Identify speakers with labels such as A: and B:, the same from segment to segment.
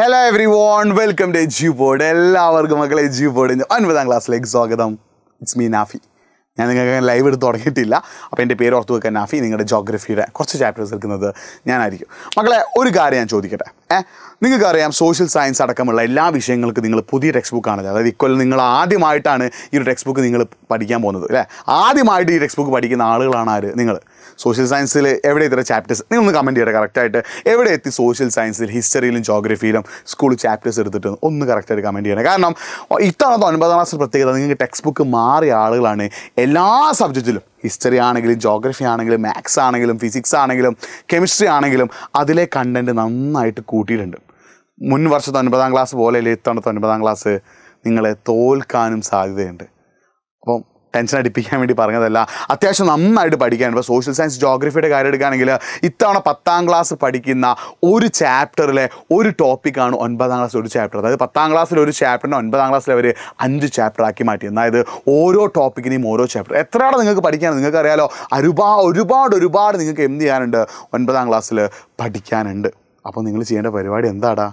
A: hello everyone welcome to Eduport എല്ലാവർക്കും മക്കളെ edu ബോർഡിൻ്റെ ഒൻപതാം ക്ലാസ്സിലേക്ക് സ്വാഗതം ഇറ്റ്സ് മീ നാഫി ഞാൻ നിങ്ങൾക്ക് ലൈവ് എടുത്ത് തുടങ്ങിയിട്ടില്ല അപ്പോൾ എൻ്റെ പേര് ഓർത്ത് വെക്കാൻ നാഫി നിങ്ങളുടെ ജോഗ്രഫിയുടെ കുറച്ച് ചാപ്റ്റേഴ്സ് എടുക്കുന്നത് ഞാനായിരിക്കും മക്കളെ ഒരു കാര്യം ഞാൻ ചോദിക്കട്ടെ ഏഹ് നിങ്ങൾക്കറിയാം സോഷ്യൽ സയൻസ് അടക്കമുള്ള എല്ലാ വിഷയങ്ങൾക്കും നിങ്ങൾ പുതിയ ടെക്സ്റ്റ് ബുക്കാണ് അതായത് ഇക്കൊല്ലം നിങ്ങൾ ആദ്യമായിട്ടാണ് ഈ ഒരു ടെക്സ്റ്റ് ബുക്ക് നിങ്ങൾ പഠിക്കാൻ പോകുന്നത് അല്ലേ ആദ്യമായിട്ട് ഈ ടെക്സ്റ്റ് ബുക്ക് പഠിക്കുന്ന ആളുകളാണ് ആര് നിങ്ങൾ സോഷ്യൽ സയൻസിൽ എവിടെ ഇത്ര ചാപ്റ്റേഴ്സ് നിങ്ങളൊന്ന് കമൻറ്റ് ചെയ്യട്ടെ കറക്റ്റായിട്ട് എവിടെ എത്തി സോഷ്യൽ സയൻസിൽ ഹിസ്റ്ററിയിലും ജോഗ്രഫിയിലും സ്കൂൾ ചാപ്റ്റേഴ്സ് എടുത്തിട്ട് ഒന്ന് കറക്റ്റായിട്ട് കമൻറ്റ് ചെയ്യണം കാരണം ഇത്തവണത്തെ ഒൻപതാം ക്ലാസ് പ്രത്യേകത നിങ്ങൾക്ക് ടെക്സ്റ്റ് ബുക്ക് മാറിയ ആളുകളാണ് എല്ലാ സബ്ജക്റ്റിലും ഹിസ്റ്ററി ആണെങ്കിലും ജോഗ്രഫി ആണെങ്കിലും മാത്സ് ആണെങ്കിലും ഫിസിക്സ് ആണെങ്കിലും കെമിസ്ട്രി ആണെങ്കിലും അതിലെ കണ്ടൻറ്റ് നന്നായിട്ട് കൂട്ടിയിട്ടുണ്ട് മുൻ വർഷത്തെ ഒൻപതാം ക്ലാസ് പോലെ ഇത്തവണത്തെ ഒൻപതാം ക്ലാസ് നിങ്ങളെ തോൽക്കാനും സാധ്യതയുണ്ട് അപ്പം ടെൻഷൻ അടിപ്പിക്കാൻ വേണ്ടി പറഞ്ഞതല്ല അത്യാവശ്യം നന്നായിട്ട് പഠിക്കാൻ ഇപ്പോൾ സോഷ്യൽ സയൻസ് ജോഗ്രഫിയുടെ കാര്യം എടുക്കുകയാണെങ്കിൽ ഇത്തവണ പത്താം ക്ലാസ് പഠിക്കുന്ന ഒരു ചാപ്റ്ററിലെ ഒരു ടോപ്പിക്കാണ് ഒൻപതാം ക്ലാസ് ഒരു ചാപ്റ്റർ അതായത് പത്താം ക്ലാസ്സിൽ ഒരു ചാപ്റ്ററിന് ഒൻപതാം ക്ലാസ്സിൽ അവർ അഞ്ച് ചാപ്റ്ററാക്കി മാറ്റി അതായത് ഓരോ ടോപ്പിക്കിനെയും ഓരോ ചാപ്റ്റർ എത്രയാണ് നിങ്ങൾക്ക് പഠിക്കാൻ അറിയാലോ ഒരുപാട് ഒരുപാട് ഒരുപാട് നിങ്ങൾക്ക് എന്ത് ചെയ്യാനുണ്ട് ഒൻപതാം ക്ലാസ്സിൽ പഠിക്കാനുണ്ട് അപ്പോൾ നിങ്ങൾ ചെയ്യേണ്ട പരിപാടി എന്താടാ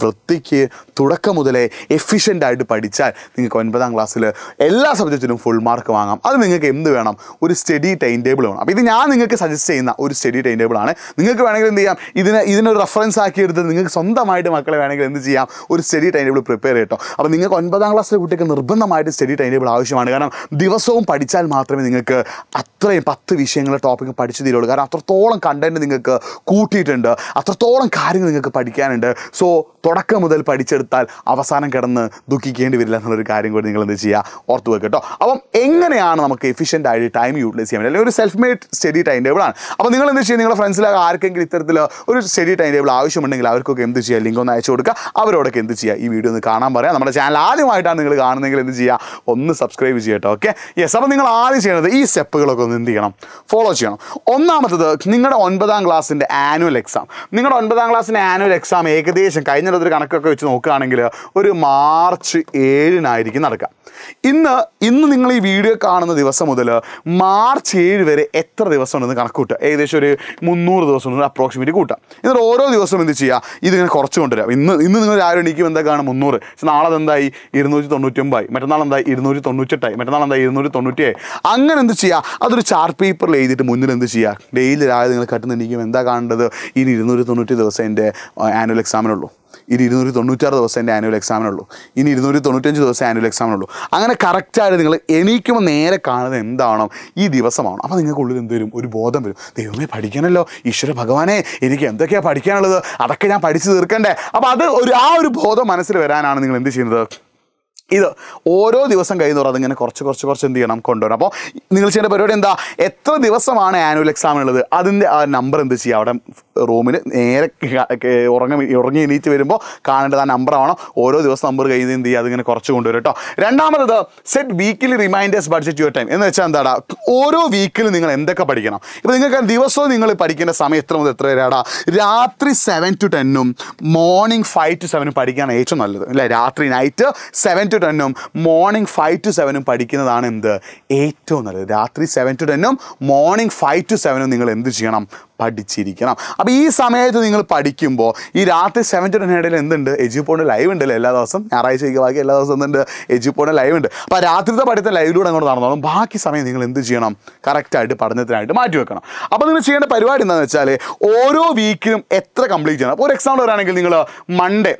A: വൃത്തിക്ക് തുടക്കം മുതലേ എഫിഷ്യൻ്റ് ആയിട്ട് പഠിച്ചാൽ നിങ്ങൾക്ക് ഒൻപതാം ക്ലാസ്സിൽ എല്ലാ സബ്ജക്റ്റിനും ഫുൾ മാർക്ക് വാങ്ങാം അത് നിങ്ങൾക്ക് എന്ത് വേണം ഒരു സ്റ്റഡി ടൈം ടേബിൾ വേണം അപ്പോൾ ഇത് ഞാൻ നിങ്ങൾക്ക് സജസ്റ്റ് ചെയ്യുന്ന ഒരു സ്റ്റഡി ടൈം ടേബിൾ ആണ് നിങ്ങൾക്ക് വേണമെങ്കിൽ എന്ത് ചെയ്യാം ഇതിന് ഇതിനൊരു റെഫറൻസ് ആക്കി എടുത്ത് നിങ്ങൾക്ക് സ്വന്തമായിട്ട് മക്കളെ വേണമെങ്കിൽ എന്ത് ചെയ്യാം ഒരു സ്റ്റഡി ടൈം ടേബിൾ പ്രിപ്പയർ ചെയ്യട്ടോ അപ്പോൾ നിങ്ങൾക്ക് ഒൻപതാം ക്ലാസ്സിലെ കുട്ടിക്ക് നിർബന്ധമായിട്ട് സ്റ്റഡി ടൈം ടേബിൾ ആവശ്യമാണ് കാരണം ദിവസവും പഠിച്ചാൽ മാത്രമേ നിങ്ങൾക്ക് അത്രയും പത്ത് വിഷയങ്ങളുടെ ടോപ്പിക്ക് പഠിച്ചു തീരുള്ളൂ കാരണം അത്രത്തോളം കണ്ടൻറ്റ് നിങ്ങൾക്ക് കൂട്ടിയിട്ടുണ്ട് അത്രത്തോളം കാര്യങ്ങൾ നിങ്ങൾക്ക് പഠിക്കാനുണ്ട് സോ തുടക്കം മുതൽ പഠിച്ചെടുത്താൽ അവസാനം കിടന്ന് ദുഃഖിക്കേണ്ടി വരില്ല എന്നുള്ളൊരു കാര്യം കൂടി നിങ്ങൾ എന്ത് ചെയ്യുക ഓർത്ത് വെക്കുക കേട്ടോ അപ്പം എങ്ങനെയാണ് നമുക്ക് എഫിഷ്യൻ്റ് ആയിട്ട് ടൈം യൂട്ടിലൈസ് ചെയ്യാൻ അല്ലെങ്കിൽ ഒരു സെൽഫ് മെയ്ഡ് സ്റ്റഡി ടൈം ആണ് അപ്പോൾ നിങ്ങൾ എന്ത് ചെയ്യുക നിങ്ങളുടെ ഫ്രണ്ട്സിലൊക്കെ ആർക്കെങ്കിലും ഇത്തരത്തിൽ ഒരു സ്റ്റഡി ടൈം ടേബിൾ ആവശ്യമുണ്ടെങ്കിൽ അവർക്കൊക്കെ എന്ത് ചെയ്യുക ലിങ്ക് ഒന്ന് അയച്ചു കൊടുക്കുക അവരോടൊക്കെ എന്ത് ചെയ്യുക ഈ വീഡിയോ ഒന്ന് കാണാൻ പറയാം നമ്മുടെ ചാനൽ ആദ്യമായിട്ടാണ് നിങ്ങൾ കാണുന്നതെങ്കിൽ എന്ത് ചെയ്യുക ഒന്ന് സബ്സ്ക്രൈബ് ചെയ്യട്ടോ ഓക്കെ യെസ് അപ്പോൾ നിങ്ങൾ ആദ്യം ചെയ്യുന്നത് ഈ സ്റ്റെപ്പുകളൊക്കെ ഒന്ന് എന്ത് ചെയ്യണം ഫോളോ ചെയ്യണം ഒന്നാമത്തത് നിങ്ങളുടെ ഒൻപതാം ക്ലാസ്സിൻ്റെ ആനുവൽ എക്സാം നിങ്ങളുടെ ഒൻപതാം ക്ലാസ്സിൻ്റെ ആനുവൽ എക്സാം ഏകദേശം കഴിഞ്ഞ കഴിഞ്ഞിട്ട് കണക്കൊക്കെ വെച്ച് നോക്കുകയാണെങ്കിൽ ഒരു മാർച്ച് ഏഴിനായിരിക്കും നടക്കുക ഇന്ന് ഇന്ന് നിങ്ങൾ ഈ വീഡിയോ കാണുന്ന ദിവസം മുതൽ മാർച്ച് ഏഴ് വരെ എത്ര ദിവസം ഉണ്ടെന്ന് കണക്ക് കൂട്ടുക ഏകദേശം ഒരു മുന്നൂറ് ദിവസം ഉണ്ടെന്ന് അപ്രോക്സിമേറ്റ് കൂട്ടാം എന്നിട്ട് ഓരോ ദിവസവും എന്ത് ചെയ്യുക ഇതിങ്ങനെ കുറച്ച് കൊണ്ടുവരാം ഇന്ന് ഇന്ന് നിങ്ങൾ ആരും എണീക്കും എന്തൊക്കെയാണ് മുന്നൂറ് പക്ഷെ നാളെ എന്തായി ഇരുന്നൂറ്റി തൊണ്ണൂറ്റൊമ്പതായി മറ്റന്നാൾ എന്തായി ഇരുന്നൂറ്റി തൊണ്ണൂറ്റെട്ടായി മറ്റന്നാൾ എന്തായി ഇരുന്നൂറ്റി തൊണ്ണൂറ്റിയായി അങ്ങനെ എന്ത് ചെയ്യുക അതൊരു ചാർട്ട് പേപ്പറിൽ എഴുതിയിട്ട് മുന്നിൽ എന്ത് ചെയ്യുക ഡെയിലി രാവിലെ നിങ്ങൾ കട്ടുന്നെനിക്കും എന്താ കാണേണ്ടത് ഇനി ഇരുന്നൂറ്റി തൊണ്ണൂറ്റി ദിവസം എൻ്റെ ആനുവൽ എക്സാമിനുള്ളൂ ഇനി ഇരുന്നൂറ്റി തൊണ്ണൂറ്റാറ് എൻ്റെ ആനുവൽ എക്സാമിനുള്ളൂ ഇനി ഇരുന്നൂറ്റി തൊണ്ണൂറ്റഞ്ച് ദിവസം ആനുവൽ എക്സാമിനുള്ളൂ അങ്ങനെ കറക്റ്റായിട്ട് നിങ്ങൾ എണീക്കുമ്പോൾ നേരെ കാണുന്നത് എന്താണോ ഈ ദിവസമാണ് അപ്പോൾ നിങ്ങൾക്ക് ഉള്ളിൽ എന്ത് വരും ഒരു ബോധം വരും ദൈവമേ പഠിക്കണമല്ലോ ഈശ്വര ഭഗവാനെ എനിക്ക് എന്തൊക്കെയാണ് പഠിക്കാനുള്ളത് അതൊക്കെ ഞാൻ പഠിച്ചു തീർക്കണ്ടേ അപ്പോൾ അത് ഒരു ആ ഒരു ബോധം മനസ്സിൽ വരാനാണ് നിങ്ങൾ എന്ത് ചെയ്യുന്നത് ഇത് ഓരോ ദിവസം കഴിയുന്നവർ അതിങ്ങനെ കുറച്ച് കുറച്ച് കുറച്ച് എന്ത് ചെയ്യണം കൊണ്ടുവരണം അപ്പോൾ നിങ്ങൾ ചെയ്യേണ്ട പരിപാടി എന്താ എത്ര ദിവസമാണ് ആനുവൽ എക്സാം ഉള്ളത് അതിൻ്റെ ആ നമ്പർ എന്ത് ചെയ്യുക അവിടെ റൂമിൽ നേരെ ഉറങ്ങ ഉറങ്ങി എണീറ്റ് വരുമ്പോൾ കാണേണ്ടത് ആ നമ്പറാണോ ഓരോ ദിവസം നമ്പർ കഴിയുന്നത് എന്ത് ചെയ്യുക അതിങ്ങനെ കുറച്ച് കൊണ്ടുവരും കേട്ടോ രണ്ടാമത് set weekly reminders budget your time എന്ന് വെച്ചാൽ എന്താടാ ഓരോ വീക്കിലും നിങ്ങൾ എന്തൊക്കെ പഠിക്കണം ഇപ്പോൾ നിങ്ങൾക്ക് ദിവസവും നിങ്ങൾ പഠിക്കേണ്ട സമയം എത്ര മുതൽ എത്ര വരാടാ രാത്രി സെവൻ ടു ടെന്നും മോർണിംഗ് ഫൈവ് ടു സെവനും പഠിക്കാനാണ് ഏറ്റവും നല്ലത് അല്ലേ രാത്രി നൈറ്റ് സെവൻ ടു ടു ടെന്നും മോർണിംഗ് ഫൈവ് ടു സെവനും പഠിക്കുന്നതാണ് എന്ത് ഏറ്റവും നല്ലത് രാത്രി സെവൻ ടു ടെന്നും മോർണിംഗ് ഫൈവ് ടു സെവനും നിങ്ങൾ എന്ത് ചെയ്യണം പഠിച്ചിരിക്കണം അപ്പോൾ ഈ സമയത്ത് നിങ്ങൾ പഠിക്കുമ്പോൾ ഈ രാത്രി സെവൻ ടു ഇടയിൽ എന്തുണ്ട് എജുപോണ്ട് ലൈവ് ഉണ്ടല്ലോ എല്ലാ ദിവസം ഞായറാഴ്ചയ്ക്ക് ബാക്കി എല്ലാ ദിവസവും എന്തുണ്ട് എജുപോണ്ട് ലൈവ് ഉണ്ട് അപ്പോൾ രാത്രിത്തെ പഠിത്തം ലൈവിലൂടെ അങ്ങോട്ട് നടന്നോളും ബാക്കി സമയം നിങ്ങൾ എന്ത് ചെയ്യണം കറക്റ്റായിട്ട് പഠനത്തിനായിട്ട് മാറ്റി വെക്കണം അപ്പോൾ നിങ്ങൾ ചെയ്യേണ്ട പരിപാടി എന്താണെന്ന് വെച്ചാൽ ഓരോ വീക്കിലും എത്ര കംപ്ലീറ്റ് ചെയ്യണം അപ്പോൾ ഒരു എക്സാമ്പിൾ വരാണെങ്കിൽ നിങ്ങൾ മൺഡേ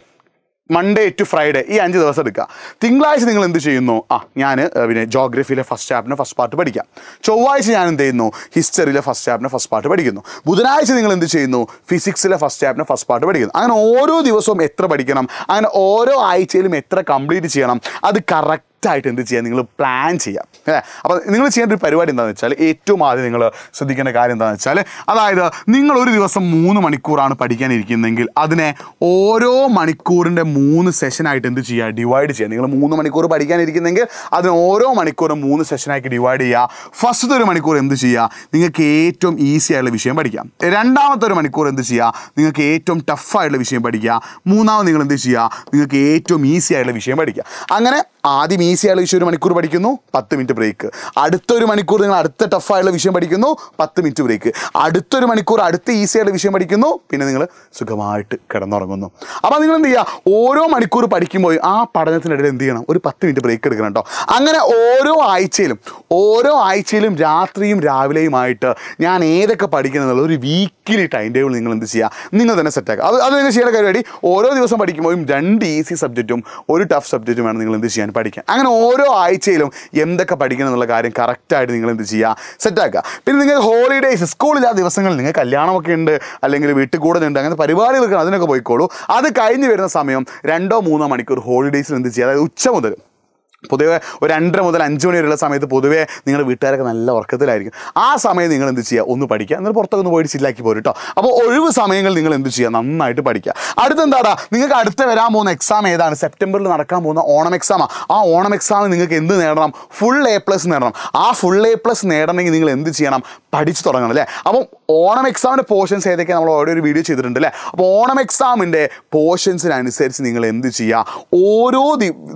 A: മൺഡേ ടു ഫ്രൈഡേ ഈ അഞ്ച് ദിവസം എടുക്കുക തിങ്കളാഴ്ച നിങ്ങൾ എന്ത് ചെയ്യുന്നു ആ ഞാൻ പിന്നെ ജോഗ്രഫിയിലെ ഫസ്റ്റ് ചാപ്റ്ററിന് ഫസ്റ്റ് പാർട്ട് പഠിക്കാം ചൊവ്വാഴ്ച ഞാൻ എന്ത് ചെയ്യുന്നു ഹിസ്റ്ററിയിലെ ഫസ്റ്റ് ചാപ്റ്ററിന് ഫസ്റ്റ് പാർട്ട് പഠിക്കുന്നു ബുധനാഴ്ച നിങ്ങൾ എന്ത് ചെയ്യുന്നു ഫിസിക്സിലെ ഫസ്റ്റ് ചാപ്റ്ററിന് ഫസ്റ്റ് പാർട്ട് പഠിക്കുന്നു അങ്ങനെ ഓരോ ദിവസവും എത്ര പഠിക്കണം അങ്ങനെ ഓരോ ആഴ്ചയിലും എത്ര കംപ്ലീറ്റ് ചെയ്യണം അത് കറക്റ്റ് കറക്റ്റായിട്ട് എന്ത് ചെയ്യാം നിങ്ങൾ പ്ലാൻ ചെയ്യാം അല്ലേ അപ്പോൾ നിങ്ങൾ ചെയ്യേണ്ട ഒരു പരിപാടി എന്താണെന്ന് വെച്ചാൽ ഏറ്റവും ആദ്യം നിങ്ങൾ ശ്രദ്ധിക്കേണ്ട കാര്യം എന്താണെന്ന് വെച്ചാൽ അതായത് നിങ്ങൾ ഒരു ദിവസം മൂന്ന് മണിക്കൂറാണ് പഠിക്കാനിരിക്കുന്നതെങ്കിൽ അതിനെ ഓരോ മണിക്കൂറിൻ്റെ മൂന്ന് സെഷനായിട്ട് എന്ത് ചെയ്യുക ഡിവൈഡ് ചെയ്യുക നിങ്ങൾ മൂന്ന് മണിക്കൂർ പഠിക്കാനിരിക്കുന്നെങ്കിൽ അതിന് ഓരോ മണിക്കൂറും മൂന്ന് സെഷനായിട്ട് ഡിവൈഡ് ചെയ്യുക ഫസ്റ്റത്തെ ഒരു മണിക്കൂർ എന്ത് ചെയ്യുക നിങ്ങൾക്ക് ഏറ്റവും ഈസി ആയിട്ടുള്ള വിഷയം പഠിക്കാം രണ്ടാമത്തെ ഒരു മണിക്കൂർ എന്ത് ചെയ്യുക നിങ്ങൾക്ക് ഏറ്റവും ടഫായിട്ടുള്ള വിഷയം പഠിക്കുക മൂന്നാമത് നിങ്ങൾ എന്ത് ചെയ്യുക നിങ്ങൾക്ക് ഏറ്റവും ഈസി ആയിട്ടുള്ള വിഷയം പഠിക്കുക അങ്ങനെ ആദ്യം ഈസിയായുള്ള വിഷയം ഒരു മണിക്കൂർ പഠിക്കുന്നു പത്ത് മിനിറ്റ് ബ്രേക്ക് അടുത്തൊരു മണിക്കൂർ നിങ്ങൾ അടുത്ത ടഫായുള്ള വിഷയം പഠിക്കുന്നു പത്ത് മിനിറ്റ് ബ്രേക്ക് അടുത്തൊരു മണിക്കൂർ അടുത്ത ഈസിയായുള്ള വിഷയം പഠിക്കുന്നു പിന്നെ നിങ്ങൾ സുഖമായിട്ട് കിടന്നുറങ്ങുന്നു അപ്പോൾ നിങ്ങൾ എന്ത് ചെയ്യുക ഓരോ മണിക്കൂർ പഠിക്കുമ്പോൾ ആ പഠനത്തിനിടയിൽ എന്ത് ചെയ്യണം ഒരു പത്ത് മിനിറ്റ് ബ്രേക്ക് എടുക്കണം കേട്ടോ അങ്ങനെ ഓരോ ആഴ്ചയിലും ഓരോ ആഴ്ചയിലും രാത്രിയും രാവിലെയുമായിട്ട് ഞാൻ ഏതൊക്കെ പഠിക്കുന്നുള്ള ഒരു വീക്ക് വീക്കിലി ടൈം ടേബിൾ നിങ്ങൾ എന്ത് ചെയ്യുക നിങ്ങൾ തന്നെ സെറ്റാക്കുക അത് അത് നിങ്ങൾ ചെയ്യുന്ന കാര്യമായി ഓരോ ദിവസം പഠിക്കുമ്പോഴും രണ്ട് ഈസി സബ്ജക്റ്റും ഒരു ടഫ് സബ്ജക്റ്റും വേണം നിങ്ങൾ എന്ത് ചെയ്യാൻ പഠിക്കാൻ അങ്ങനെ ഓരോ ആഴ്ചയിലും എന്തൊക്കെ പഠിക്കണം എന്നുള്ള കാര്യം കറക്റ്റായിട്ട് നിങ്ങൾ എന്ത് ചെയ്യുക സെറ്റാക്കുക പിന്നെ നിങ്ങൾ ഹോളിഡേയ്സ് ആ ദിവസങ്ങളിൽ നിങ്ങൾ കല്യാണമൊക്കെ ഉണ്ട് അല്ലെങ്കിൽ വീട്ടിൽ കൂടെ ഉണ്ട് അങ്ങനെ പരിപാടികളൊക്കെ അതിനൊക്കെ പോയിക്കോളൂ അത് കഴിഞ്ഞ് വരുന്ന സമയം രണ്ടോ മൂന്നോ മണിക്കൂർ ഹോളിഡേയ്സിൽ എന്ത് ചെയ്യുക അതായത് ഉച്ച മുതൽ പൊതുവെ ഒരു രണ്ടര മുതൽ അഞ്ച് മണി വരെയുള്ള സമയത്ത് പൊതുവേ നിങ്ങളുടെ വീട്ടുകാരൊക്കെ നല്ല ഉറക്കത്തിലായിരിക്കും ആ സമയം നിങ്ങൾ എന്ത് ചെയ്യുക ഒന്ന് പഠിക്കുക എന്നാൽ പുറത്തൊക്കെ ഒന്ന് പോയിട്ട് ചില്ലാക്കി പോരും കേട്ടോ അപ്പോൾ ഒഴിവ് സമയങ്ങൾ നിങ്ങൾ എന്ത് ചെയ്യുക നന്നായിട്ട് പഠിക്കുക അടുത്തെന്താടാ നിങ്ങൾക്ക് അടുത്ത വരാൻ പോകുന്ന എക്സാം ഏതാണ് സെപ്റ്റംബറിൽ നടക്കാൻ പോകുന്ന ഓണം എക്സാമാണ് ആ ഓണം എക്സാം നിങ്ങൾക്ക് എന്ത് നേടണം ഫുൾ എ പ്ലസ് നേടണം ആ ഫുൾ എ പ്ലസ് നേടണമെങ്കിൽ നിങ്ങൾ എന്ത് ചെയ്യണം പഠിച്ചു തുടങ്ങണം അല്ലേ അപ്പം ഓണം എക്സാമിൻ്റെ പോർഷൻസ് ഏതൊക്കെ നമ്മൾ ഓരോ ഒരു വീഡിയോ ചെയ്തിട്ടുണ്ട് അല്ലേ അപ്പോൾ ഓണം എക്സാമിൻ്റെ പോർഷൻസിനനുസരിച്ച് നിങ്ങൾ എന്ത് ചെയ്യുക ഓരോ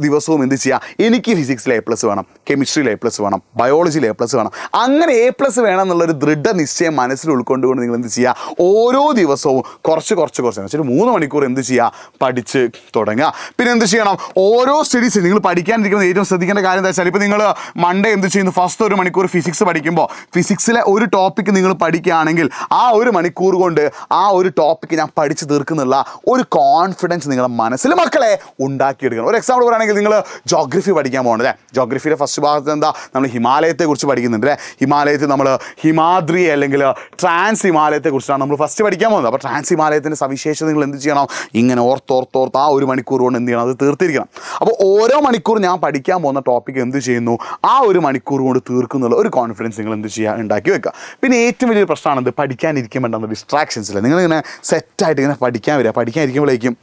A: ദിവസവും എന്ത് ചെയ്യുക എനിക്ക് ഫിസിക്സിൽ എ പ്ലസ് വേണം കെമിസ്ട്രിയിൽ എ പ്ലസ് വേണം ബയോളജിയിൽ എ പ്ലസ് വേണം അങ്ങനെ എ പ്ലസ് വേണം എന്നുള്ളൊരു നിശ്ചയം മനസ്സിൽ ഉൾക്കൊണ്ടുകൊണ്ട് നിങ്ങൾ എന്ത് ചെയ്യുക ഓരോ ദിവസവും കുറച്ച് കുറച്ച് കുറച്ച് വെച്ചിട്ട് മൂന്ന് മണിക്കൂർ എന്ത് ചെയ്യുക പഠിച്ച് തുടങ്ങുക പിന്നെ എന്ത് ചെയ്യണം ഓരോ സ്റ്റഡീസ് നിങ്ങൾ പഠിക്കാനിരിക്കുന്ന ഏറ്റവും ശ്രദ്ധിക്കേണ്ട കാര്യം എന്താ വെച്ചാൽ ഇപ്പോൾ നിങ്ങൾ മൺഡേ എന്ത് ചെയ്യുന്നു ഫസ്റ്റ് ഒരു മണിക്കൂർ ഫിസിക്സ് പഠിക്കുമ്പോൾ ഫിസിക്സിലെ ഒരു ടോപ്പിക്ക് നിങ്ങൾ പഠിക്കുകയാണെങ്കിൽ ആ ഒരു മണിക്കൂർ കൊണ്ട് ആ ഒരു ടോപ്പിക്ക് ഞാൻ പഠിച്ചു തീർക്കുന്നുള്ള ഒരു കോൺഫിഡൻസ് നിങ്ങളുടെ മനസ്സിൽ മക്കളെ ഉണ്ടാക്കിയെടുക്കണം ഒരു എക്സാമ്പിൾ പറയുകയാണെങ്കിൽ നിങ്ങൾ ജോഗ്രഫി പഠിക്കാൻ പോകുന്നത് അല്ലേ ജോഗ്രഫിയുടെ ഫസ്റ്റ് ഭാഗത്ത് എന്താ നമ്മൾ ഹിമാലയത്തെക്കുറിച്ച് പഠിക്കുന്നുണ്ട് അല്ലേ ഹിമാലയത്തിൽ നമ്മൾ ഹിമാദ്രി അല്ലെങ്കിൽ ട്രാൻസ് ഹിമാലയത്തെക്കുറിച്ചാണ് നമ്മൾ ഫസ്റ്റ് പഠിക്കാൻ പോകുന്നത് അപ്പോൾ ട്രാൻസ് ഹിമാലയത്തിൻ്റെ സവിശേഷത നിങ്ങൾ എന്ത് ചെയ്യണം ഇങ്ങനെ ഓർത്തോർത്തോർത്ത് ആ ഒരു മണിക്കൂർ കൊണ്ട് എന്ത് ചെയ്യണം അത് തീർത്തിരിക്കണം അപ്പോൾ ഓരോ മണിക്കൂർ ഞാൻ പഠിക്കാൻ പോകുന്ന ടോപ്പിക് എന്ത് ചെയ്യുന്നു ആ ഒരു മണിക്കൂർ കൊണ്ട് തീർക്കുന്നുള്ള ഒരു കോൺഫിഡൻസ് നിങ്ങൾ എന്ത് ചെയ്യുക ഉണ്ടാക്കി വെക്കുക പിന്നെ ഏറ്റവും വലിയൊരു പ്രശ്നമാണ് എന്ത് പഠിക്കാനിരിക്കുമ്പോൾ ഉണ്ടാകുന്ന നിങ്ങൾ നിങ്ങളിങ്ങനെ സെറ്റായിട്ട് ഇങ്ങനെ പഠിക്കാൻ വരിക പഠിക്കാനിരിക്കുമ്പോഴേക്കും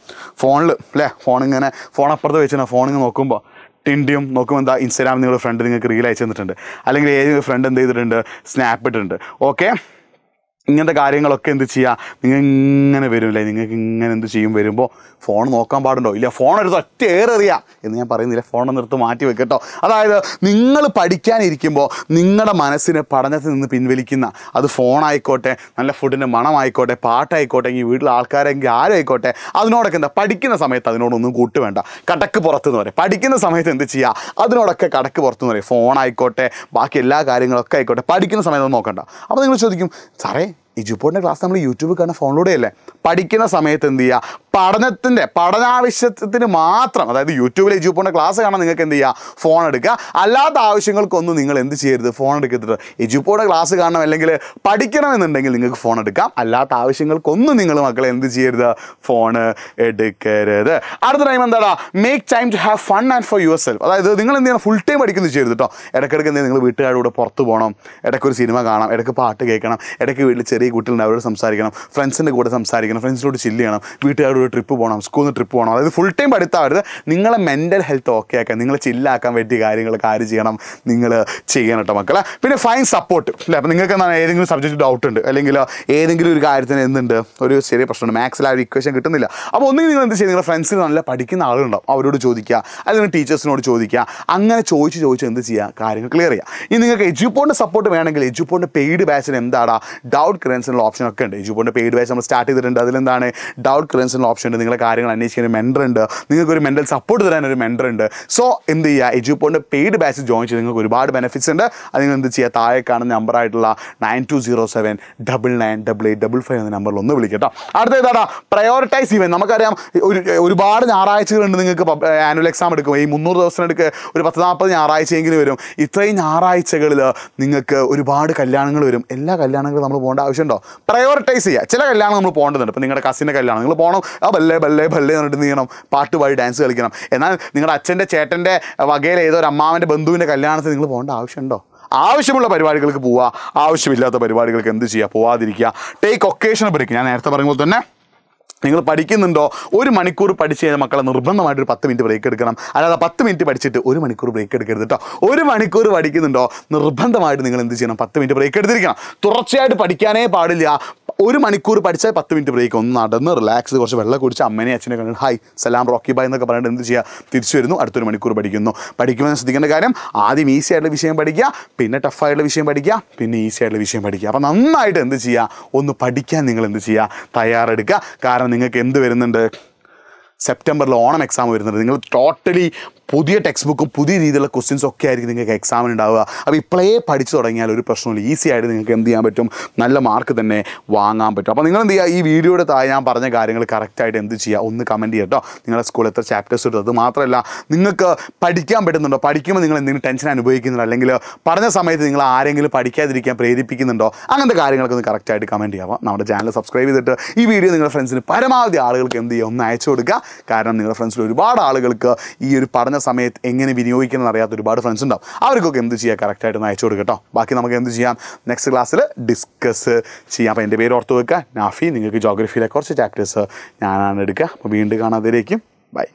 A: ഫോണിൽ അല്ലേ ഫോണിങ്ങനെ ഫോൺ അപ്പുറത്ത് വെച്ചാൽ ഫോണിങ്ങനെ നോക്കുമ്പോൾ ടിൻഡിയും നോക്കുമ്പോൾ എന്താ ഇൻസ്റ്റാഗ്രാമിൽ നിങ്ങളുടെ ഫ്രണ്ട് നിങ്ങൾക്ക് റീൽ അയച്ചു തന്നിട്ടുണ്ട് അല്ലെങ്കിൽ ഏത് ഫ്രണ്ട് എന്ത് ചെയ്തിട്ടുണ്ട് സ്നാപ്പ് ഇട്ടിട്ടുണ്ട് ഓക്കെ ഇങ്ങനത്തെ കാര്യങ്ങളൊക്കെ എന്ത് ചെയ്യുക നിങ്ങൾ ഇങ്ങനെ വരുമല്ലേ നിങ്ങൾക്ക് ഇങ്ങനെ എന്ത് ചെയ്യും വരുമ്പോൾ ഫോൺ നോക്കാൻ പാടുണ്ടോ ഇല്ല ഫോൺ എടുത്ത് ഒറ്റ ഏറെറിയാ എന്ന് ഞാൻ പറയുന്നില്ല ഫോൺ നിർത്ത് മാറ്റി വെക്കട്ടോ അതായത് നിങ്ങൾ പഠിക്കാനിരിക്കുമ്പോൾ നിങ്ങളുടെ മനസ്സിനെ പഠനത്തിൽ നിന്ന് പിൻവലിക്കുന്ന അത് ഫോണായിക്കോട്ടെ നല്ല ഫുഡിൻ്റെ മണമായിക്കോട്ടെ പാട്ടായിക്കോട്ടെ ഈ വീട്ടിലെ ആൾക്കാരെങ്കിൽ ആരായിക്കോട്ടെ അതിനോടൊക്കെ എന്താ പഠിക്കുന്ന സമയത്ത് അതിനോടൊന്നും കൂട്ടുവേണ്ട കടക്ക് പുറത്തുനിന്ന് പറയും പഠിക്കുന്ന സമയത്ത് എന്ത് ചെയ്യുക അതിനോടൊക്കെ കടക്ക് പുറത്തുനിന്ന് ഫോൺ ഫോണായിക്കോട്ടെ ബാക്കി എല്ലാ കാര്യങ്ങളൊക്കെ ആയിക്കോട്ടെ പഠിക്കുന്ന സമയത്ത് നോക്കണ്ട അപ്പോൾ നിങ്ങൾ ചോദിക്കും സാറേ ഈ ജുപ്പോട്ടിൻ്റെ ക്ലാസ് നമ്മൾ യൂട്യൂബിൽ കാണുന്ന ഫോണിലൂടെയല്ലേ പഠിക്കുന്ന സമയത്ത് എന്ത് ചെയ്യുക പഠനത്തിൻ്റെ പഠനാവശ്യത്തിന് മാത്രം അതായത് യൂട്യൂബിൽ എജുപോണിൻ്റെ ക്ലാസ് കാണാൻ നിങ്ങൾക്ക് എന്ത് ചെയ്യുക ഫോൺ എടുക്കുക അല്ലാത്ത ആവശ്യങ്ങൾക്കൊന്നും നിങ്ങൾ എന്ത് ചെയ്യരുത് ഫോൺ എടുക്കരുത് എജുപോണിൻ്റെ ക്ലാസ് കാണണം അല്ലെങ്കിൽ പഠിക്കണമെന്നുണ്ടെങ്കിൽ നിങ്ങൾക്ക് ഫോൺ എടുക്കാം അല്ലാത്ത ആവശ്യങ്ങൾക്കൊന്നും നിങ്ങൾ മക്കളെ എന്ത് ചെയ്യരുത് ഫോൺ എടുക്കരുത് അടുത്ത ടൈം എന്താടാ make time to have fun and for yourself അതായത് നിങ്ങൾ എന്ത് ചെയ്യണം ഫുൾ ടൈം പഠിക്കുന്നത് ചെയ്യരുത് കേട്ടോ ഇടയ്ക്കിടയ്ക്ക് എന്തെങ്കിലും നിങ്ങൾ വീട്ടുകാരോട് പുറത്ത് പോകണം ഇടയ്ക്ക് ഒരു സിനിമ കാണാം ഇടയ്ക്ക് പാട്ട് കേൾക്കണം ഇടയ്ക്ക് വീട്ടിൽ ചെറിയ കുട്ടികളുണ്ട് അവരോട് സംസാരിക്കണം ഫ്രണ്ട്സിൻ്റെ കൂടെ സംസാരിക്കണം ഫ്രണ്ട്സിനോട് ചില്ല് ചെയ്യണം വീട്ടുകാരോട് ഒരു ട്രിപ്പ് പോകണം സ്കൂളിൽ നിന്ന് ട്രിപ്പ് പോകണം അതായത് ഫുൾ ടൈം പഠിത്താവരുത് നിങ്ങളെ മെൻ്റൽ ഹെൽത്ത് ഓക്കെ ആക്കാൻ നിങ്ങൾ ചില്ലാക്കാൻ പറ്റിയ കാര്യങ്ങൾ കാര്യം ചെയ്യണം നിങ്ങൾ ചെയ്യണം കേട്ടോ മക്കളെ പിന്നെ ഫൈൻ സപ്പോർട്ട് അല്ലേ അപ്പോൾ നിങ്ങൾക്ക് എന്താണ് ഏതെങ്കിലും സബ്ജക്റ്റ് ഡൗട്ട് ഉണ്ട് അല്ലെങ്കിൽ ഏതെങ്കിലും ഒരു കാര്യത്തിന് എന്തുണ്ട് ഒരു ചെറിയ പ്രശ്നമുണ്ട് മാത്സിൽ ആ ഒരു ഇക്വേഷൻ കിട്ടുന്നില്ല അപ്പോൾ ഒന്നുകിൽ നിങ്ങൾ എന്ത് ചെയ്യുക നിങ്ങളുടെ ഫ്രണ്ട്സിൽ നല്ല പഠിക്കുന്ന ആളുണ്ടാവും അവരോട് ചോദിക്കുക അല്ലെങ്കിൽ ടീച്ചേഴ്സിനോട് ചോദിക്കുക അങ്ങനെ ചോദിച്ച് ചോദിച്ച് എന്ത് ചെയ്യുക കാര്യങ്ങൾ ക്ലിയർ ചെയ്യുക ഇനി നിങ്ങൾക്ക് എജ്യൂപ്പോണിൻ്റെ സപ്പോർട്ട് വേണമെങ്കിൽ എജ്യൂപ്പോണിൻ്റെ പെയ്ഡ് ബാച്ചിന് എന്താടാ ഡൗട്ട് ക്രൻസിനുള്ള ഓപ്ഷൻ ഒക്കെ ഉണ്ട് എജ്യൂപ്പോണിൻ്റെ പെയ്ഡ് ബാച്ച് നമ്മൾ സ്റ്റാർട്ട് ചെയ്തിട്ടുണ്ട് അതിലെന്താണ് ഡൗട്ട് ക്രൻസിനുള്ള ഓപ്ഷൻ ഉണ്ട് നിങ്ങളെ കാര്യങ്ങൾ അന്വേഷിക്കാൻ ഒരു മെൻഡർ ഉണ്ട് നിങ്ങൾക്ക് ഒരു മെൻ്റൽ സപ്പോർട്ട് തരാൻ ഒരു മെൻഡർ ഉണ്ട് സോ എന്ത് ചെയ്യുക എജുപോൻ്റെ പെയ്ഡ് ബാച്ച് ജോയിൻ ചെയ്ത് നിങ്ങൾക്ക് ഒരുപാട് ബെനിഫിറ്റ്സ് ഉണ്ട് അത് നിങ്ങൾ എന്ത് ചെയ്യുക താഴെ കാണുന്ന നമ്പറായിട്ടുള്ള nine two zero seven double nine double eight double five എന്ന നമ്പറിൽ ഒന്ന് വിളിക്കട്ടോ അടുത്ത ഏതാടാ പ്രയോറിറ്റൈസ് ഇവൻ നമുക്കറിയാം ഒരു ഒരുപാട് ഞായറാഴ്ചകളുണ്ട് നിങ്ങൾക്ക് ആനുവൽ എക്സാം എടുക്കും ഈ മുന്നൂറ് ദിവസം എടുക്കുക ഒരു പത്ത് നാൽപ്പത് ഞായറാഴ്ചയെങ്കിലും വരും ഇത്രയും ഞായറാഴ്ചകളിൽ നിങ്ങൾക്ക് ഒരുപാട് കല്യാണങ്ങൾ വരും എല്ലാ കല്യാണങ്ങളും നമ്മൾ പോകേണ്ട ആവശ്യമുണ്ടോ പ്രയോറിറ്റൈസ് ചെയ്യുക ചില കല്യാണം നമ്മൾ പോകേണ്ടതുണ്ട് ഇപ്പോൾ നിങ്ങളുടെ കസിൻ്റെ കല്യാണം നിങ്ങൾ പോകണം ആ ബല്ലേ ബല്ലേ ബല്ലേ എന്ന് പറഞ്ഞിട്ട് നീണം പാട്ട് പാടി ഡാൻസ് കളിക്കണം എന്നാൽ നിങ്ങളുടെ അച്ഛൻ്റെ ചേട്ടൻ്റെ വകയിൽ ഏതോ ഒരു അമ്മാവൻ്റെ ബന്ധുവിൻ്റെ കല്യാണത്തിന് നിങ്ങൾ പോകേണ്ട ആവശ്യമുണ്ടോ ആവശ്യമുള്ള പരിപാടികൾക്ക് പോവുക ആവശ്യമില്ലാത്ത പരിപാടികൾക്ക് എന്ത് ചെയ്യുക പോവാതിരിക്കുക ടേക്ക് ഒക്കേഷൻ ബ്രേക്ക് ഞാൻ നേരത്തെ പറയുമ്പോൾ തന്നെ നിങ്ങൾ പഠിക്കുന്നുണ്ടോ ഒരു മണിക്കൂർ പഠിച്ച് കഴിഞ്ഞാൽ മക്കളെ നിർബന്ധമായിട്ട് ഒരു പത്ത് മിനിറ്റ് ബ്രേക്ക് എടുക്കണം അല്ലാതെ പത്ത് മിനിറ്റ് പഠിച്ചിട്ട് ഒരു മണിക്കൂർ ബ്രേക്ക് എടുക്കരുത് കേട്ടോ ഒരു മണിക്കൂർ പഠിക്കുന്നുണ്ടോ നിർബന്ധമായിട്ട് നിങ്ങൾ എന്ത് ചെയ്യണം പത്ത് മിനിറ്റ് ബ്രേക്ക് എടുത്തിരിക്കണം തുടർച്ചയായിട്ട് പഠിക്കാനേ പാടില്ല ഒരു മണിക്കൂർ പഠിച്ചാൽ പത്ത് മിനിറ്റ് ബ്രേക്ക് ഒന്ന് നടന്ന് റിലാക്സ് കുറച്ച് വെള്ളം കുടിച്ച് അമ്മേനെ അച്ഛനെ കണ്ടു ഹായ് സലാം റോക്കി ബായ് എന്നൊക്കെ പറഞ്ഞിട്ട് എന്ത് ചെയ്യുക തിരിച്ചു വരുന്നു അടുത്തൊരു മണിക്കൂർ പഠിക്കുന്നു പഠിക്കുമെന്ന് ശ്രദ്ധിക്കേണ്ട കാര്യം ആദ്യം ഈസി ആയിട്ടുള്ള വിഷയം പഠിക്കുക പിന്നെ ടഫായിട്ടുള്ള വിഷയം പഠിക്കുക പിന്നെ ഈസി ആയിട്ടുള്ള വിഷയം പഠിക്കുക അപ്പോൾ നന്നായിട്ട് എന്ത് ചെയ്യുക ഒന്ന് പഠിക്കാൻ നിങ്ങൾ എന്ത് ചെയ്യുക തയ്യാറെടുക്കുക കാരണം നിങ്ങൾക്ക് എന്ത് വരുന്നുണ്ട് സെപ്റ്റംബറിൽ ഓണം എക്സാം വരുന്നുണ്ട് നിങ്ങൾ ടോട്ടലി പുതിയ ടെക്സ്റ്റ് ബുക്കും പുതിയ രീതിയിലുള്ള ക്വസ്റ്റ്യൻസ് ഒക്കെ ആയിരിക്കും നിങ്ങൾക്ക് എക്സാമിന് ഉണ്ടാവുക അപ്പോൾ ഇപ്പളേ പഠിച്ചു തുടങ്ങിയാൽ ഒരു പ്രശ്നമില്ല ഈസി ആയിട്ട് നിങ്ങൾക്ക് എന്ത് ചെയ്യാൻ പറ്റും നല്ല മാർക്ക് തന്നെ വാങ്ങാൻ പറ്റും അപ്പോൾ നിങ്ങൾ എന്ത് ചെയ്യുക ഈ വീഡിയോയുടെ താഴെ ഞാൻ പറഞ്ഞ കാര്യങ്ങൾ കറക്റ്റായിട്ട് എന്ത് ചെയ്യുക ഒന്ന് കമൻറ്റ് ചെയ്യുക കേട്ടോ നിങ്ങളുടെ സ്കൂളിൽ എത്ര ചാപ്റ്റേഴ്സ് ഇട്ടു അത് മാത്രമല്ല നിങ്ങൾക്ക് പഠിക്കാൻ പറ്റുന്നുണ്ടോ പഠിക്കുമ്പോൾ നിങ്ങൾ എന്തെങ്കിലും ടെൻഷൻ അനുഭവിക്കുന്നുണ്ടോ അല്ലെങ്കിൽ പറഞ്ഞ സമയത്ത് നിങ്ങൾ ആരെങ്കിലും പഠിക്കാതിരിക്കാൻ പ്രേരിപ്പിക്കുന്നുണ്ടോ അങ്ങനത്തെ കാര്യങ്ങളൊക്കെ ഒന്ന് കറക്റ്റായിട്ട് കമൻറ്റ് ചെയ്യാം നമ്മുടെ ചാനൽ സബ്സ്ക്രൈബ് ചെയ്തിട്ട് ഈ വീഡിയോ നിങ്ങളുടെ ഫ്രണ്ട്സിന് പരമാവധി ആളുകൾക്ക് എന്ത് ചെയ്യുക ഒന്ന് അയച്ചു കൊടുക്കുക കാരണം നിങ്ങളുടെ ഫ്രണ്ട്സിൽ ഒരുപാട് ആളുകൾക്ക് ഈ ഒരു പഠന സമയത്ത് എങ്ങനെ വിനിയോഗിക്കണം അറിയാത്ത ഒരുപാട് ഫ്രണ്ട്സ് ഉണ്ടാവും അവർക്കൊക്കെ എന്ത് ചെയ്യാം കറക്റ്റായിട്ട് അയച്ചു കൊടുക്കട്ടോ ബാക്കി നമുക്ക് എന്ത് ചെയ്യാം നെക്സ്റ്റ് ക്ലാസ്സിൽ ഡിസ്കസ് ചെയ്യാം അപ്പോൾ എൻ്റെ പേര് ഓർത്ത് വെക്കുക നാഫി നിങ്ങൾക്ക് ജോഗ്രഫിയിലെ കുറച്ച് ചാപ്റ്റേഴ്സ് ഞാനാണ് എടുക്കുക അപ്പോൾ വീണ്ടും കാണാതിരിക്കും ബൈ